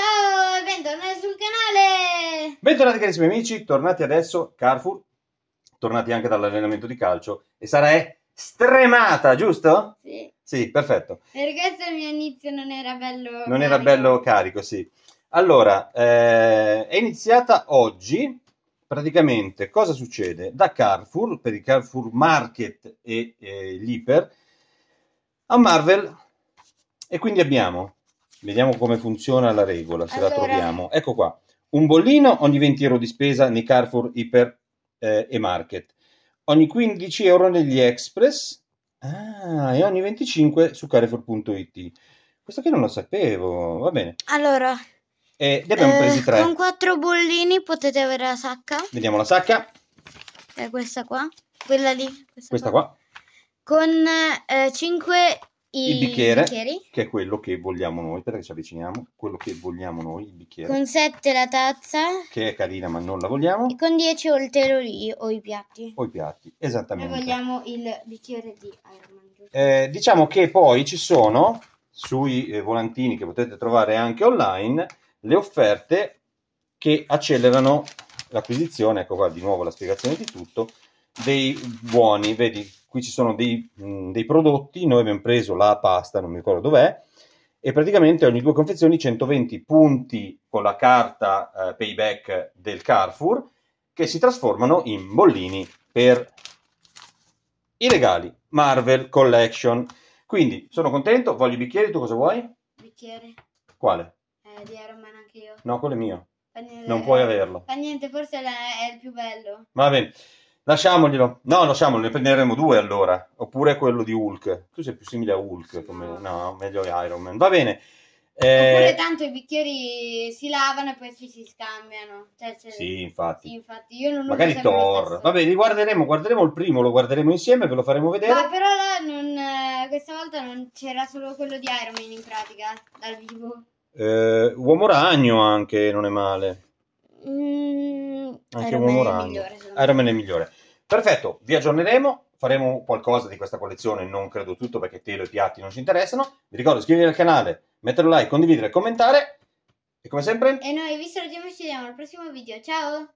Ciao e bentornati sul canale! Bentornati carissimi amici, tornati adesso, Carrefour, tornati anche dall'allenamento di calcio e sarà è stremata, giusto? Sì. Sì, perfetto. Perché se il mio inizio non era bello Non carico. era bello carico, sì. Allora, eh, è iniziata oggi, praticamente cosa succede? Da Carrefour, per i Carrefour Market e, e l'Iper, a Marvel e quindi abbiamo Vediamo come funziona la regola, se allora... la troviamo. Ecco qua, un bollino ogni 20 euro di spesa nei Carrefour, Iper eh, e Market, ogni 15 euro negli Express ah, e ogni 25 su Carrefour.it. Questo che non lo sapevo, va bene. Allora, eh, abbiamo eh, presi tre. Con quattro bollini potete avere la sacca. Vediamo la sacca. È eh, questa qua, quella lì. Questa, questa qua. qua. Con 5 eh, i, il bicchiere, bicchieri. che è quello che vogliamo noi, perché ci avviciniamo, quello che vogliamo noi, il bicchiere. Con 7 la tazza. Che è carina ma non la vogliamo. E con 10 o il terolì o i piatti. O i piatti, esattamente. E vogliamo il bicchiere di Iron Man. Eh, diciamo che poi ci sono sui eh, volantini che potete trovare anche online le offerte che accelerano l'acquisizione, ecco qua di nuovo la spiegazione di tutto, dei buoni, vedi qui ci sono dei, mh, dei prodotti, noi abbiamo preso la pasta, non mi ricordo dov'è, e praticamente ogni due confezioni 120 punti con la carta eh, payback del Carrefour che si trasformano in bollini per i regali Marvel Collection. Quindi sono contento, voglio i bicchieri, tu cosa vuoi? Bicchiere. Quale? Eh, di Iron Man anche io. No, quello è mio. Niente, non puoi averlo. Ma niente, forse è il più bello. Va bene. Lasciamoglielo. No, lasciamolo, ne prenderemo due allora. Oppure quello di Hulk. Tu sei più simile a Hulk, come... no, meglio Iron Man. Va bene. Eh... Oppure tanto i bicchieri si lavano e poi ci si scambiano. Cioè, cioè... Sì, infatti. infatti. Io non Magari Thor. Va bene, guarderemo, guarderemo il primo, lo guarderemo insieme, ve lo faremo vedere. Ma però là non... Eh, questa volta non c'era solo quello di Iron Man in pratica, dal vivo. Eh, Uomo ragno anche, non è male. Anche Iron Uomo Ragno. Migliore, Iron Man è migliore. Perfetto, vi aggiorneremo, faremo qualcosa di questa collezione, non credo tutto perché telo e piatti non ci interessano. Vi ricordo iscrivervi al canale, mettere like, condividere, commentare e come sempre... E noi vi salutiamo e ci vediamo al prossimo video, ciao!